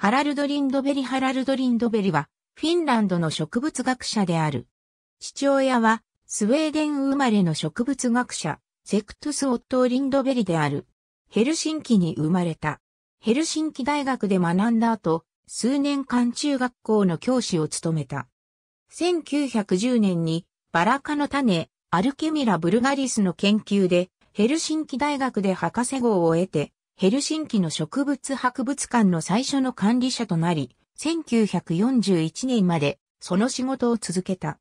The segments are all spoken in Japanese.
ハラルド・リンドベリハラルド・リンドベリは、フィンランドの植物学者である。父親は、スウェーデン生まれの植物学者、セクトゥス・オットリンドベリである。ヘルシンキに生まれた。ヘルシンキ大学で学んだ後、数年間中学校の教師を務めた。1910年に、バラ科の種、アルケミラ・ブルガリスの研究で、ヘルシンキ大学で博士号を得て、ヘルシンキの植物博物館の最初の管理者となり、1941年までその仕事を続けた。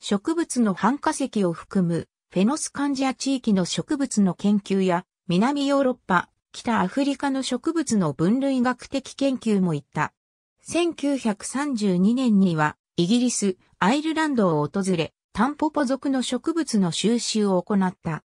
植物の半化石を含むフェノスカンジア地域の植物の研究や南ヨーロッパ、北アフリカの植物の分類学的研究も行った。1932年にはイギリス、アイルランドを訪れ、タンポポ族の植物の収集を行った。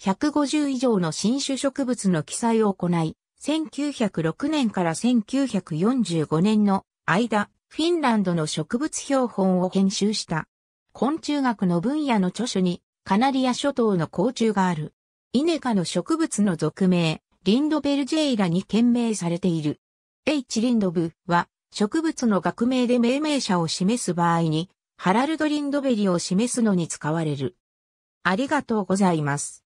150以上の新種植物の記載を行い、1906年から1945年の間、フィンランドの植物標本を編集した。昆虫学の分野の著書に、カナリア諸島の甲虫がある。イネ科の植物の俗名、リンドベルジェイラに検名されている。H. リンドブは、植物の学名で命名者を示す場合に、ハラルド・リンドベリを示すのに使われる。ありがとうございます。